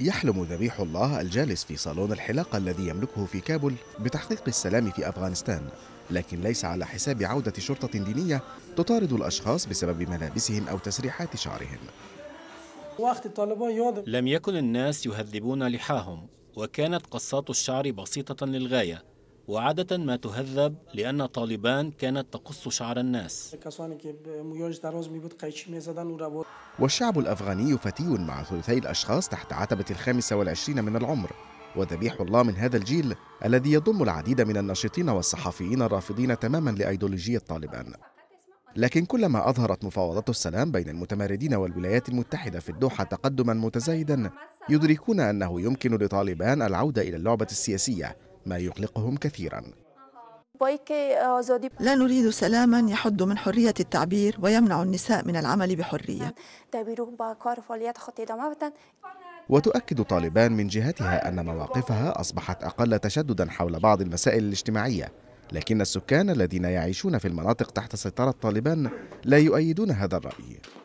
يحلم ذبيح الله الجالس في صالون الحلاقة الذي يملكه في كابول بتحقيق السلام في أفغانستان لكن ليس على حساب عودة شرطة دينية تطارد الأشخاص بسبب ملابسهم أو تسريحات شعرهم لم يكن الناس يهذبون لحاهم وكانت قصات الشعر بسيطة للغاية وعادة ما تهذب لأن طالبان كانت تقص شعر الناس والشعب الأفغاني فتي مع ثلثي الأشخاص تحت عتبة الخامسة والعشرين من العمر وذبيح الله من هذا الجيل الذي يضم العديد من الناشطين والصحفيين الرافضين تماما لأيديولوجية طالبان لكن كلما أظهرت مفاوضات السلام بين المتمردين والولايات المتحدة في الدوحة تقدما متزايدا يدركون أنه يمكن لطالبان العودة إلى اللعبة السياسية ما يقلقهم كثيرا لا نريد سلاما يحد من حرية التعبير ويمنع النساء من العمل بحرية وتؤكد طالبان من جهتها أن مواقفها أصبحت أقل تشددا حول بعض المسائل الاجتماعية لكن السكان الذين يعيشون في المناطق تحت سيطرة طالبان لا يؤيدون هذا الرأي